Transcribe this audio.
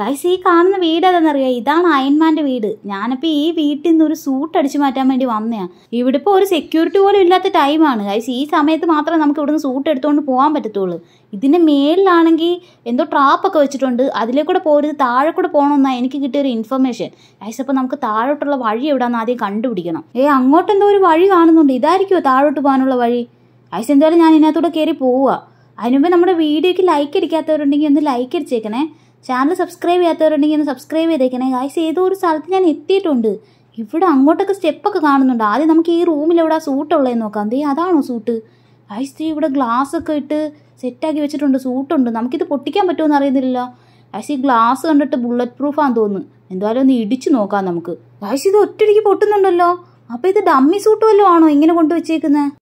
guys ഈ കാണുന്ന വീട് ഏതാണെന്നറിയാം ഇതാണ് അയൻമാന്റെ വീട് ഞാനിപ്പോ ഈ വീട്ടിൽ നിന്ന് ഒരു സൂട്ട് അടിച്ചു മാറ്റാൻ വേണ്ടി വന്നതാണ് ഇവിടെ ഇപ്പോൾ ഒരു സെക്യൂരിറ്റി പോലും ഇല്ലാത്ത ടൈമാണ് ഗൈസ് ഈ സമയത്ത് മാത്രമേ നമുക്ക് ഇവിടുന്ന് സൂട്ട് എടുത്തുകൊണ്ട് പോകാൻ പറ്റത്തുള്ളൂ ഇതിന്റെ മേലിലാണെങ്കിൽ എന്തോ ട്രാപ്പൊക്കെ വെച്ചിട്ടുണ്ട് അതിലേ കൂടെ പോരുത് താഴെ കൂടെ പോകണമെന്നാണ് എനിക്ക് കിട്ടിയൊരു ഇൻഫർമേഷൻ ഗൈസ് അപ്പോൾ നമുക്ക് താഴോട്ടുള്ള വഴി എവിടെയാണെന്ന് ആദ്യം കണ്ടുപിടിക്കണം ഏ അങ്ങോട്ട് എന്തോ ഒരു വഴി കാണുന്നുണ്ട് ഇതായിരിക്കുമോ താഴോട്ട് പോകാനുള്ള വഴി ഗൈസ് എന്തായാലും ഞാൻ ഇതിനകത്തൂടെ കയറി പോവുക അതിനുമുമ്പ് നമ്മുടെ വീഡിയോയ്ക്ക് ലൈക്ക് അടിക്കാത്തവരുണ്ടെങ്കിൽ ഒന്ന് ലൈക്ക് അടിച്ചേക്കണേ ചാനൽ സബ്സ്ക്രൈബ് ചെയ്യാത്തവരുണ്ടെങ്കിൽ ഒന്ന് സബ്സ്ക്രൈബ് ചെയ്തേക്കണേ ഗായ്സ് ഏതോ ഒരു സ്ഥലത്ത് ഞാൻ എത്തിയിട്ടുണ്ട് ഇവിടെ അങ്ങോട്ടൊക്കെ സ്റ്റെപ്പൊക്കെ കാണുന്നുണ്ട് ആദ്യം നമുക്ക് ഈ റൂമിൽ എവിടെ സൂട്ടുള്ളതെന്ന് നോക്കാം ദേ അതാണോ സൂട്ട് ഗായ്സ് ദേ ഇവിടെ ഗ്ലാസ് ഒക്കെ ഇട്ട് സെറ്റാക്കി വെച്ചിട്ടുണ്ട് സൂട്ടുണ്ട് നമുക്കിത് പൊട്ടിക്കാൻ പറ്റുമെന്ന് അറിയുന്നില്ലല്ലോ ഗായ്സ് ഈ ഗ്ലാസ് കണ്ടിട്ട് ബുള്ളറ്റ് പ്രൂഫാന്ന് തോന്നുന്നു എന്തായാലും ഒന്ന് ഇടിച്ചു നോക്കാം നമുക്ക് ഗായ്സ് ഇത് ഒറ്റയടിക്ക് പൊട്ടുന്നുണ്ടല്ലോ അപ്പോൾ ഇത് ഡമ്മി സൂട്ട് വല്ലതും ആണോ ഇങ്ങനെ കൊണ്ടുവച്ചേക്കുന്നത്